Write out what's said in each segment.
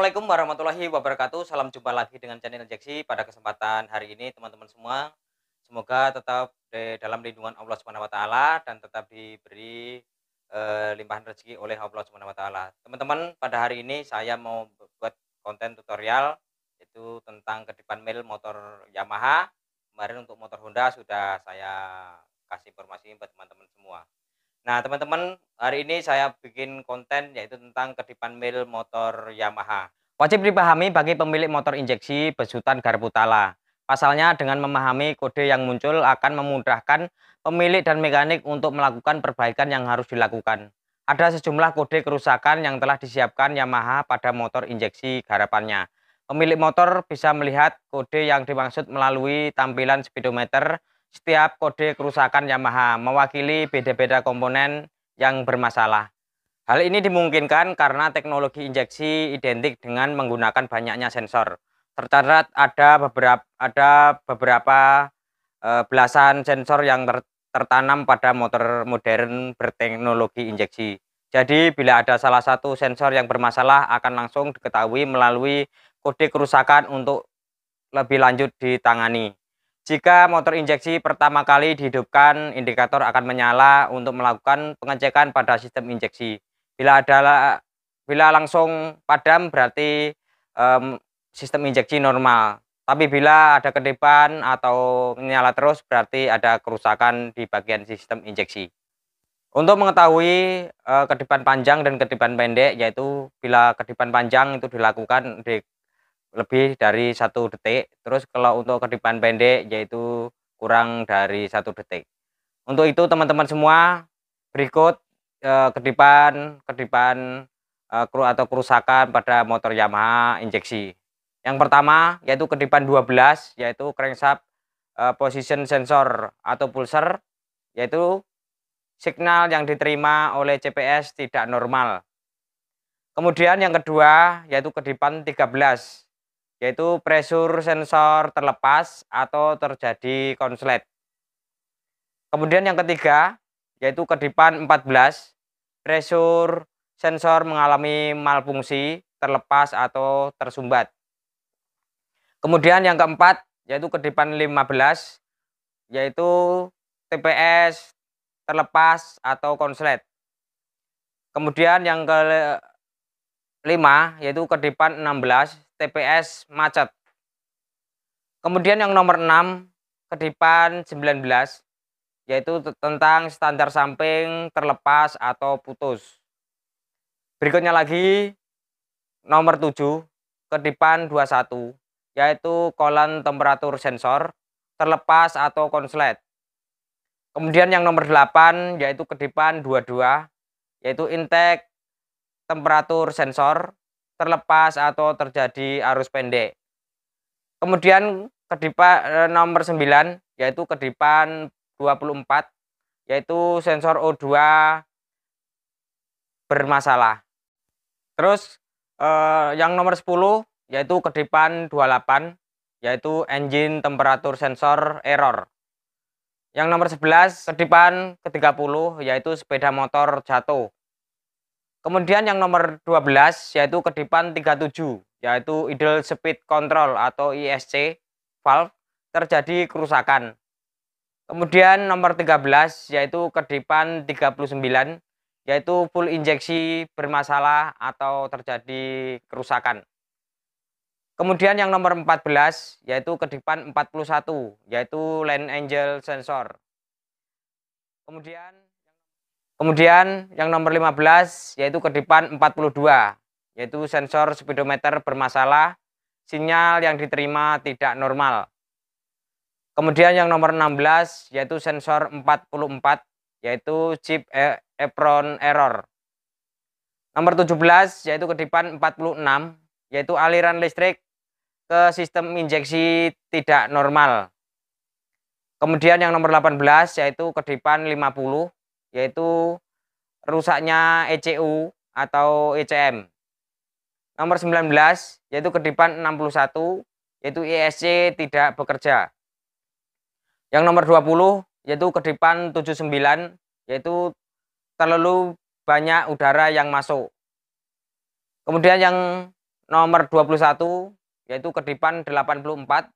Assalamualaikum warahmatullahi wabarakatuh. Salam jumpa lagi dengan channel injeksi pada kesempatan hari ini teman-teman semua. Semoga tetap di dalam lindungan Allah Subhanahu wa taala dan tetap diberi e, limpahan rezeki oleh Allah Subhanahu wa taala. Teman-teman, pada hari ini saya mau buat konten tutorial itu tentang kedipan mil motor Yamaha. Kemarin untuk motor Honda sudah saya kasih informasi buat teman-teman semua. Nah, teman-teman, hari ini saya bikin konten yaitu tentang kedipan mil motor Yamaha. Wajib dipahami bagi pemilik motor injeksi besutan tala. Pasalnya dengan memahami kode yang muncul akan memudahkan pemilik dan mekanik untuk melakukan perbaikan yang harus dilakukan. Ada sejumlah kode kerusakan yang telah disiapkan Yamaha pada motor injeksi garapannya. Pemilik motor bisa melihat kode yang dimaksud melalui tampilan speedometer setiap kode kerusakan Yamaha mewakili beda-beda komponen yang bermasalah. Hal ini dimungkinkan karena teknologi injeksi identik dengan menggunakan banyaknya sensor. Tercatat ada beberapa ada beberapa e, belasan sensor yang ter, tertanam pada motor modern berteknologi injeksi. Jadi bila ada salah satu sensor yang bermasalah akan langsung diketahui melalui kode kerusakan untuk lebih lanjut ditangani. Jika motor injeksi pertama kali dihidupkan, indikator akan menyala untuk melakukan pengecekan pada sistem injeksi. Bila ada bila langsung padam berarti um, sistem injeksi normal. Tapi bila ada kedipan atau menyala terus berarti ada kerusakan di bagian sistem injeksi. Untuk mengetahui uh, kedipan panjang dan kedipan pendek yaitu bila kedipan panjang itu dilakukan di lebih dari satu detik. Terus kalau untuk kedipan pendek yaitu kurang dari satu detik. Untuk itu teman-teman semua berikut eh, kedipan kedipan eh, kru atau kerusakan pada motor Yamaha injeksi. Yang pertama yaitu kedipan 12 yaitu crankshaft eh, position sensor atau pulser yaitu signal yang diterima oleh CPS tidak normal. Kemudian yang kedua yaitu kedipan 13 yaitu pressure sensor terlepas atau terjadi konslet. Kemudian yang ketiga, yaitu kedipan 14, pressure sensor mengalami malfungsi, terlepas atau tersumbat. Kemudian yang keempat, yaitu kedipan 15, yaitu TPS terlepas atau konslet. Kemudian yang kelima, yaitu kedipan 16, TPS macet. Kemudian yang nomor 6 kedipan 19 yaitu tentang standar samping terlepas atau putus. Berikutnya lagi nomor 7 kedipan 21 yaitu kolon temperatur sensor terlepas atau konslet. Kemudian yang nomor 8 yaitu kedipan 22 yaitu intake temperatur sensor terlepas atau terjadi arus pendek. Kemudian kedipan eh, nomor 9 yaitu kedipan 24 yaitu sensor O2 bermasalah. Terus eh, yang nomor 10 yaitu kedipan 28 yaitu engine temperatur sensor error. Yang nomor 11 kedipan ke-30 yaitu sepeda motor jatuh. Kemudian yang nomor 12 yaitu kedipan 37 yaitu idle speed control atau ISC valve terjadi kerusakan. Kemudian nomor 13 yaitu kedipan 39 yaitu full injeksi bermasalah atau terjadi kerusakan. Kemudian yang nomor 14 yaitu kedipan 41 yaitu lane angel sensor. Kemudian Kemudian yang nomor 15 yaitu kedipan 42 yaitu sensor speedometer bermasalah, sinyal yang diterima tidak normal. Kemudian yang nomor 16 yaitu sensor 44 yaitu chip e EPRON error. Nomor 17 yaitu kedipan 46 yaitu aliran listrik ke sistem injeksi tidak normal. Kemudian yang nomor 18 yaitu kedipan 50 yaitu rusaknya ECU atau ECM. Nomor 19 yaitu kedipan 61 yaitu ISC tidak bekerja. Yang nomor 20 yaitu kedipan 79 yaitu terlalu banyak udara yang masuk. Kemudian yang nomor 21 yaitu kedipan 84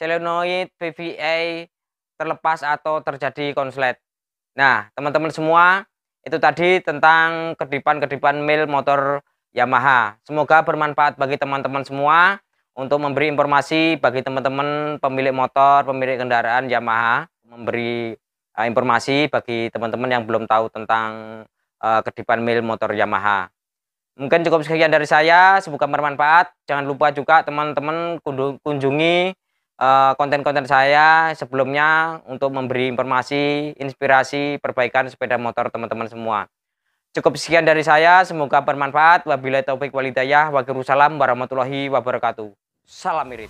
selenoid VVA terlepas atau terjadi konslet. Nah, teman-teman semua, itu tadi tentang kedipan-kedipan mil motor Yamaha. Semoga bermanfaat bagi teman-teman semua untuk memberi informasi bagi teman-teman pemilik motor, pemilik kendaraan Yamaha, memberi uh, informasi bagi teman-teman yang belum tahu tentang uh, kedipan mil motor Yamaha. Mungkin cukup sekian dari saya, semoga bermanfaat. Jangan lupa juga teman-teman kunjungi Eh, konten-konten saya sebelumnya untuk memberi informasi, inspirasi, perbaikan sepeda motor teman-teman semua. Cukup sekian dari saya, semoga bermanfaat. Wabillahi taufik walidayah, wabarakatuh. Salam irit.